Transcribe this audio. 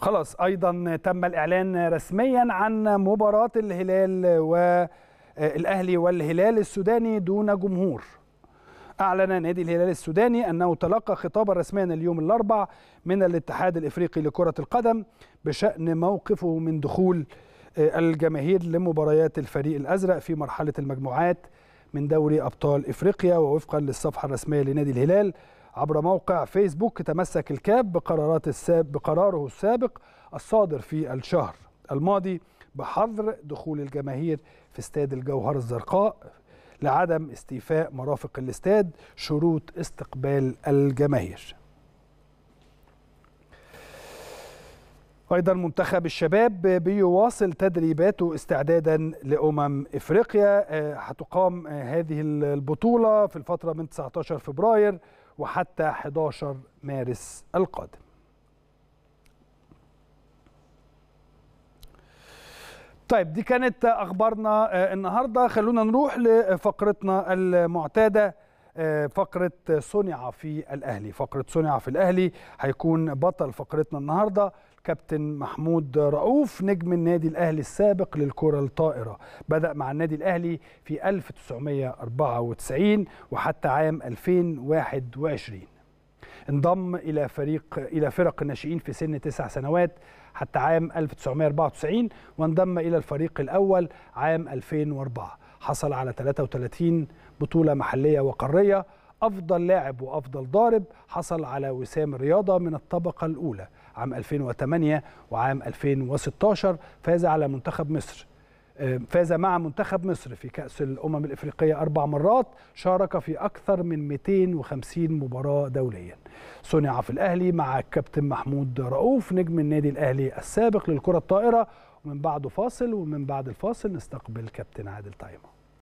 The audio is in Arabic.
خلاص ايضا تم الاعلان رسميا عن مباراه الهلال والاهلي والهلال السوداني دون جمهور أعلن نادي الهلال السوداني أنه تلقى خطابا رسميا اليوم الأربع من الاتحاد الإفريقي لكرة القدم بشأن موقفه من دخول الجماهير لمباريات الفريق الأزرق في مرحلة المجموعات من دوري أبطال إفريقيا ووفقا للصفحة الرسمية لنادي الهلال عبر موقع فيسبوك تمسك الكاب بقرارات الساب بقراره السابق الصادر في الشهر الماضي بحظر دخول الجماهير في استاد الجوهر الزرقاء لعدم استيفاء مرافق الاستاد شروط استقبال الجماهير أيضا منتخب الشباب بيواصل تدريباته استعدادا لأمم إفريقيا آه، هتقام آه، هذه البطولة في الفترة من 19 فبراير وحتى 11 مارس القادم طيب دي كانت أخبارنا آه، النهاردة خلونا نروح لفقرتنا المعتادة فقرة صنع في الأهلي فقرة صنع في الأهلي هيكون بطل فقرتنا النهاردة كابتن محمود رؤوف نجم النادي الأهلي السابق للكرة الطائرة بدأ مع النادي الأهلي في 1994 وحتى عام 2021 انضم إلى فريق إلى فرق الناشئين في سن تسع سنوات حتى عام 1994 وانضم إلى الفريق الأول عام 2004 حصل على 33 بطولة محلية وقارية أفضل لاعب وأفضل ضارب حصل على وسام الرياضة من الطبقة الأولى عام 2008 وعام 2016 فاز على منتخب مصر آه، فاز مع منتخب مصر في كأس الأمم الإفريقية أربع مرات شارك في أكثر من 250 مباراة دوليا صنع في الأهلي مع الكابتن محمود رؤوف نجم النادي الأهلي السابق للكرة الطائرة ومن بعده فاصل ومن بعد الفاصل نستقبل كابتن عادل طايمه